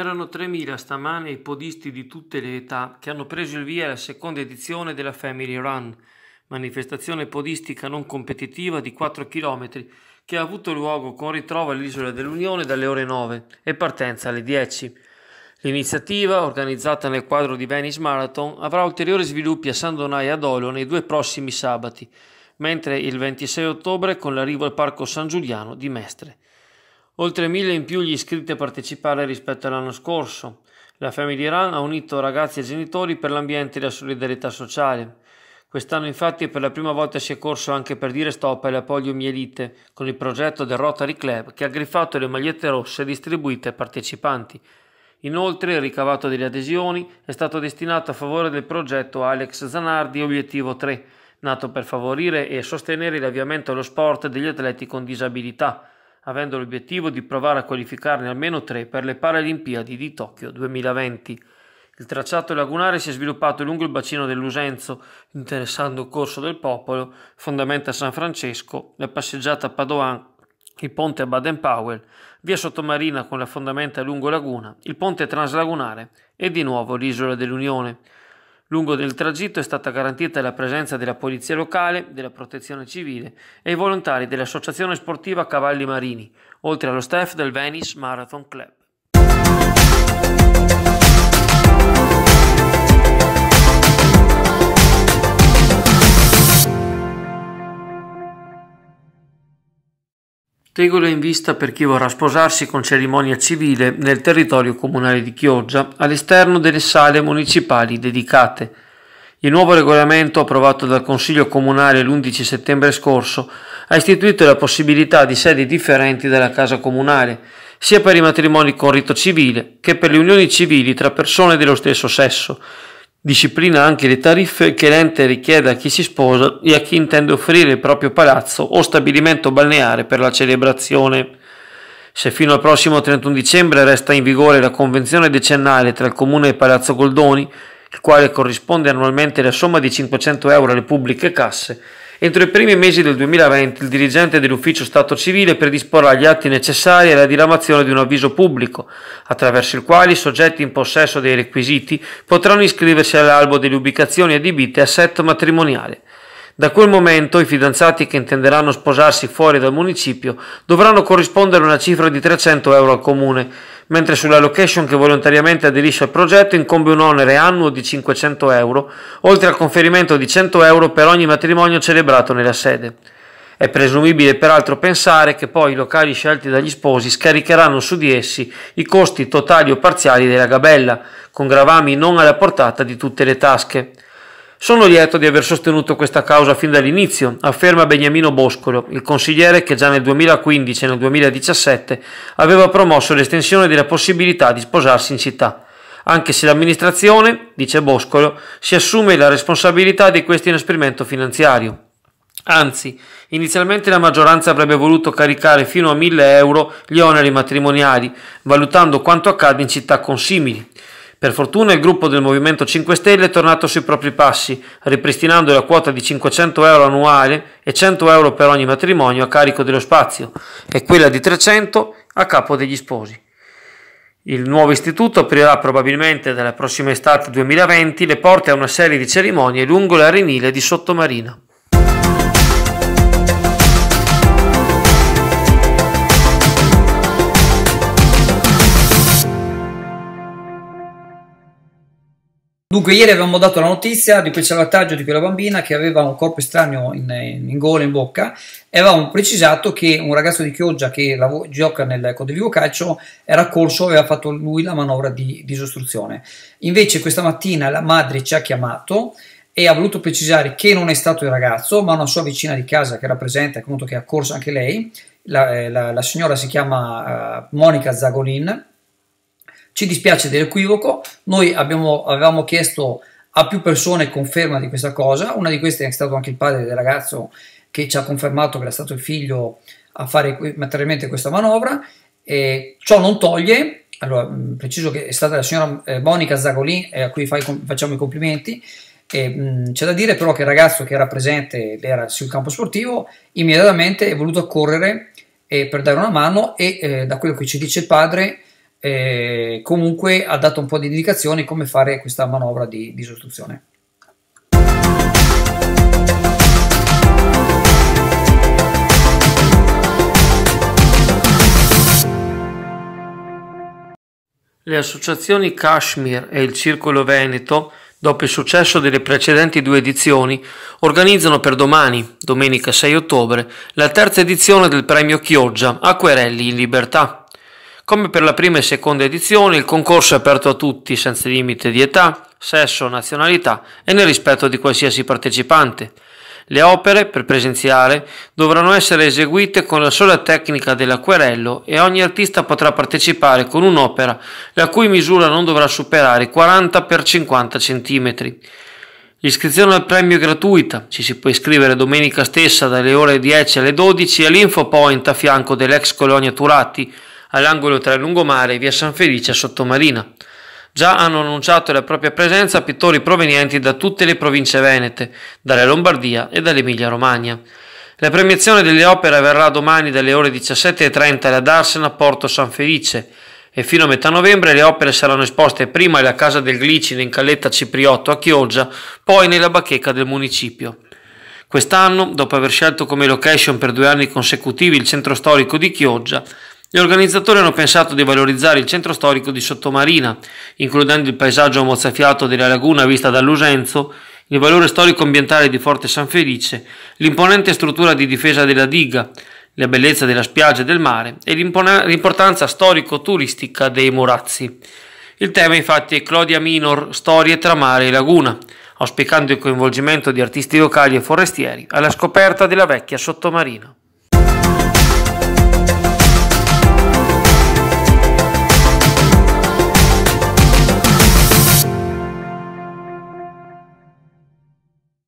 Erano 3.000 stamane i podisti di tutte le età che hanno preso il via alla seconda edizione della Family Run, manifestazione podistica non competitiva di 4 km che ha avuto luogo con ritrovo all'Isola dell'Unione dalle ore 9 e partenza alle 10. L'iniziativa, organizzata nel quadro di Venice Marathon, avrà ulteriori sviluppi a San Donà e ad Olio nei due prossimi sabati, mentre il 26 ottobre con l'arrivo al Parco San Giuliano di Mestre. Oltre mille in più gli iscritti a partecipare rispetto all'anno scorso. La Family Run ha unito ragazzi e genitori per l'ambiente e la solidarietà sociale. Quest'anno infatti per la prima volta si è corso anche per dire stop alla poliomielite con il progetto del Rotary Club che ha griffato le magliette rosse distribuite ai partecipanti. Inoltre il ricavato delle adesioni è stato destinato a favore del progetto Alex Zanardi Obiettivo 3, nato per favorire e sostenere l'avviamento allo sport degli atleti con disabilità avendo l'obiettivo di provare a qualificarne almeno tre per le Paralimpiadi di Tokyo 2020. Il tracciato lagunare si è sviluppato lungo il bacino dell'Usenzo, interessando il corso del popolo, fondamenta San Francesco, la passeggiata a Padoan, il ponte a Baden-Powell, via sottomarina con la fondamenta lungo Laguna, il ponte translagunare e di nuovo l'isola dell'Unione. Lungo del tragitto è stata garantita la presenza della polizia locale, della protezione civile e i volontari dell'associazione sportiva Cavalli Marini, oltre allo staff del Venice Marathon Club. Regole in vista per chi vorrà sposarsi con cerimonia civile nel territorio comunale di Chioggia, all'esterno delle sale municipali dedicate. Il nuovo regolamento approvato dal Consiglio Comunale l'11 settembre scorso ha istituito la possibilità di sedi differenti dalla Casa Comunale, sia per i matrimoni con rito civile che per le unioni civili tra persone dello stesso sesso, Disciplina anche le tariffe che l'ente richiede a chi si sposa e a chi intende offrire il proprio palazzo o stabilimento balneare per la celebrazione. Se fino al prossimo 31 dicembre resta in vigore la convenzione decennale tra il Comune e Palazzo Goldoni, il quale corrisponde annualmente la somma di 500 euro alle pubbliche casse, Entro i primi mesi del 2020 il dirigente dell'Ufficio Stato Civile predisporrà gli atti necessari alla diramazione di un avviso pubblico, attraverso il quale i soggetti in possesso dei requisiti potranno iscriversi all'albo delle ubicazioni adibite a set matrimoniale. Da quel momento i fidanzati che intenderanno sposarsi fuori dal municipio dovranno corrispondere una cifra di 300 euro al comune, mentre sulla location che volontariamente aderisce al progetto incombe un onere annuo di 500 euro, oltre al conferimento di 100 euro per ogni matrimonio celebrato nella sede. È presumibile peraltro pensare che poi i locali scelti dagli sposi scaricheranno su di essi i costi totali o parziali della gabella, con gravami non alla portata di tutte le tasche. Sono lieto di aver sostenuto questa causa fin dall'inizio, afferma Beniamino Boscolo, il consigliere che già nel 2015 e nel 2017 aveva promosso l'estensione della possibilità di sposarsi in città, anche se l'amministrazione, dice Boscolo, si assume la responsabilità di questo inesperimento finanziario. Anzi, inizialmente la maggioranza avrebbe voluto caricare fino a 1000 euro gli oneri matrimoniali, valutando quanto accade in città consimili. Per fortuna il gruppo del Movimento 5 Stelle è tornato sui propri passi, ripristinando la quota di 500 euro annuale e 100 euro per ogni matrimonio a carico dello spazio e quella di 300 a capo degli sposi. Il nuovo istituto aprirà probabilmente dalla prossima estate 2020 le porte a una serie di cerimonie lungo l'arenile di Sottomarina. Dunque, ieri avevamo dato la notizia di quel salvataggio di quella bambina che aveva un corpo estraneo in, in gola, in bocca, e avevamo precisato che un ragazzo di Chioggia che lav- gioca nel Codivivo Calcio era corso e aveva fatto lui la manovra di disostruzione. Invece, questa mattina la madre ci ha chiamato e ha voluto precisare che non è stato il ragazzo, ma una sua vicina di casa che era presente, appunto, che ha corso anche lei. La, eh, la, la signora si chiama uh, Monica Zagolin ci dispiace dell'equivoco, noi abbiamo, avevamo chiesto a più persone conferma di questa cosa, una di queste è stato anche il padre del ragazzo che ci ha confermato che era stato il figlio a fare materialmente questa manovra, e ciò non toglie, allora preciso che è stata la signora eh, Monica Zagolin eh, a cui fai, facciamo i complimenti, c'è da dire però che il ragazzo che era presente era sul campo sportivo immediatamente è voluto correre eh, per dare una mano e eh, da quello che ci dice il padre eh, comunque ha dato un po' di indicazioni come fare questa manovra di, di sostituzione. Le associazioni Kashmir e il Circolo Veneto, dopo il successo delle precedenti due edizioni, organizzano per domani, domenica 6 ottobre, la terza edizione del premio Chioggia Acquerelli in Libertà. Come per la prima e seconda edizione, il concorso è aperto a tutti senza limite di età, sesso, nazionalità e nel rispetto di qualsiasi partecipante. Le opere, per presenziare, dovranno essere eseguite con la sola tecnica dell'acquerello e ogni artista potrà partecipare con un'opera la cui misura non dovrà superare i 40 x 50 cm. L'iscrizione al premio è gratuita, ci si può iscrivere domenica stessa dalle ore 10 alle 12 all'info point a fianco dell'ex colonia Turati all'angolo tra il lungomare e via San Felice a Sottomarina. Già hanno annunciato la propria presenza pittori provenienti da tutte le province venete, dalla Lombardia e dall'Emilia-Romagna. La premiazione delle opere avverrà domani dalle ore 17.30 alla Darsena a Porto San Felice e fino a metà novembre le opere saranno esposte prima alla Casa del Glicine in Calletta Cipriotto a Chioggia, poi nella bacheca del municipio. Quest'anno, dopo aver scelto come location per due anni consecutivi il centro storico di Chioggia, gli organizzatori hanno pensato di valorizzare il centro storico di Sottomarina, includendo il paesaggio mozzafiato della laguna vista dall'Usenzo, il valore storico ambientale di Forte San Felice, l'imponente struttura di difesa della diga, la bellezza della spiaggia e del mare e l'importanza storico-turistica dei Morazzi. Il tema infatti è Clodia Minor, storie tra mare e laguna, auspicando il coinvolgimento di artisti locali e forestieri alla scoperta della vecchia sottomarina.